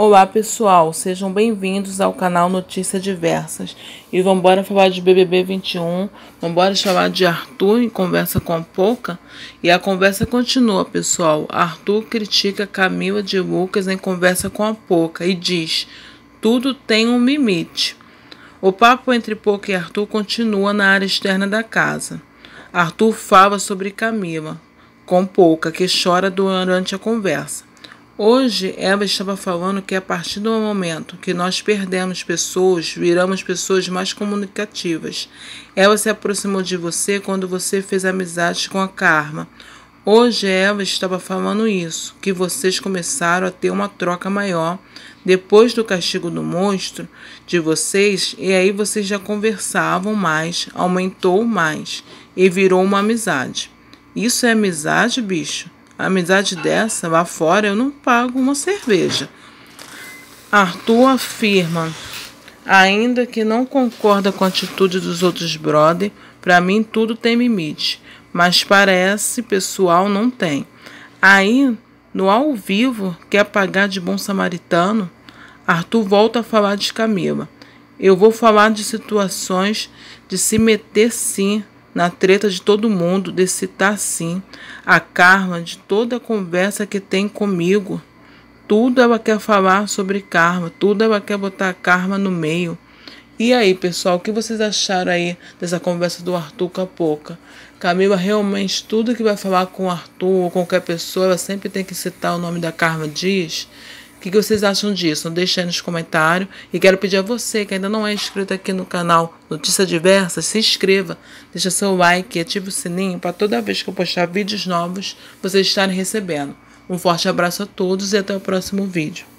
Olá pessoal, sejam bem-vindos ao canal Notícias Diversas e vamos embora falar de BBB 21, vamos embora falar de Arthur em conversa com a Pouca e a conversa continua pessoal, Arthur critica Camila de Lucas em conversa com a Pouca e diz, tudo tem um limite. O papo entre Pouca e Arthur continua na área externa da casa. Arthur fala sobre Camila, com Pouca, que chora durante a conversa. Hoje, Eva estava falando que a partir do momento que nós perdemos pessoas, viramos pessoas mais comunicativas. Eva se aproximou de você quando você fez amizade com a Karma. Hoje, Eva estava falando isso, que vocês começaram a ter uma troca maior depois do castigo do monstro de vocês, e aí vocês já conversavam mais, aumentou mais e virou uma amizade. Isso é amizade, bicho? amizade dessa lá fora, eu não pago uma cerveja. Arthur afirma, ainda que não concorda com a atitude dos outros brother, para mim tudo tem limite, mas para esse pessoal não tem. Aí, no ao vivo, quer pagar de bom samaritano? Arthur volta a falar de Camila. Eu vou falar de situações de se meter sim na treta de todo mundo, de citar sim a karma de toda a conversa que tem comigo. Tudo ela quer falar sobre karma, tudo ela quer botar a karma no meio. E aí, pessoal, o que vocês acharam aí dessa conversa do Arthur com a Poca? Camila, realmente, tudo que vai falar com o Arthur ou qualquer pessoa, ela sempre tem que citar o nome da Karma diz o que, vocês acham disso? Não deixem nos comentários. E quero pedir a você que ainda não é inscrito aqui no canal Notícia Diversa, se inscreva, deixa seu like e ative o sininho para toda vez que eu postar vídeos novos, vocês estarem recebendo. Um forte abraço a todos e até o próximo vídeo.